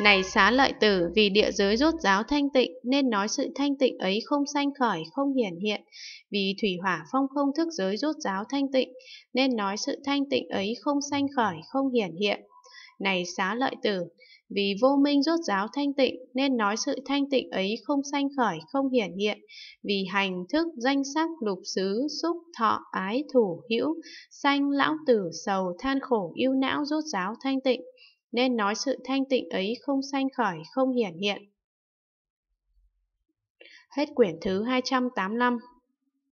Này xá lợi tử, vì địa giới rốt giáo thanh tịnh, nên nói sự thanh tịnh ấy không sanh khởi, không hiển hiện. Vì thủy hỏa phong không thức giới rốt giáo thanh tịnh, nên nói sự thanh tịnh ấy không sanh khởi, không hiển hiện. Này xá lợi tử, vì vô minh rốt giáo thanh tịnh, nên nói sự thanh tịnh ấy không sanh khởi, không hiển hiện. Vì hành thức danh sắc lục xứ, xúc, thọ, ái, thủ, hữu, sanh lão tử, sầu, than khổ, yêu não rốt giáo thanh tịnh nên nói sự thanh tịnh ấy không sanh khởi, không hiển hiện. Hết quyển thứ 285